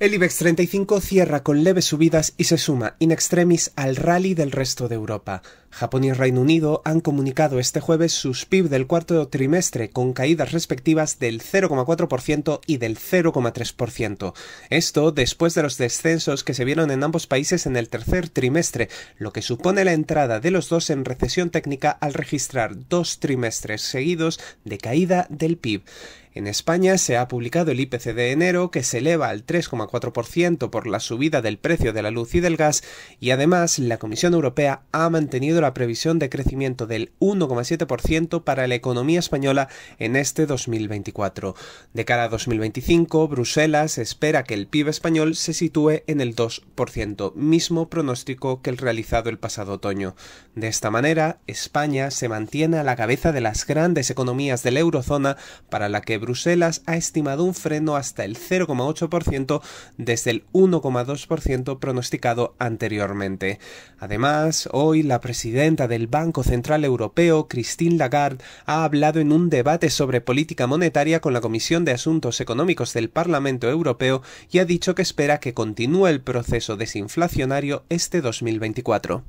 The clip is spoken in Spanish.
El IBEX 35 cierra con leves subidas y se suma in extremis al rally del resto de Europa. Japón y Reino Unido han comunicado este jueves sus PIB del cuarto trimestre con caídas respectivas del 0,4% y del 0,3%. Esto después de los descensos que se vieron en ambos países en el tercer trimestre, lo que supone la entrada de los dos en recesión técnica al registrar dos trimestres seguidos de caída del PIB. En España se ha publicado el IPC de enero que se eleva al 3,4% por la subida del precio de la luz y del gas y además la Comisión Europea ha mantenido la previsión de crecimiento del 1,7% para la economía española en este 2024. De cara a 2025, Bruselas espera que el PIB español se sitúe en el 2%, mismo pronóstico que el realizado el pasado otoño. De esta manera, España se mantiene a la cabeza de las grandes economías de la eurozona para la que Bruselas ha estimado un freno hasta el 0,8% desde el 1,2% pronosticado anteriormente. Además, hoy la presidencia la presidenta del Banco Central Europeo, Christine Lagarde, ha hablado en un debate sobre política monetaria con la Comisión de Asuntos Económicos del Parlamento Europeo y ha dicho que espera que continúe el proceso desinflacionario este 2024.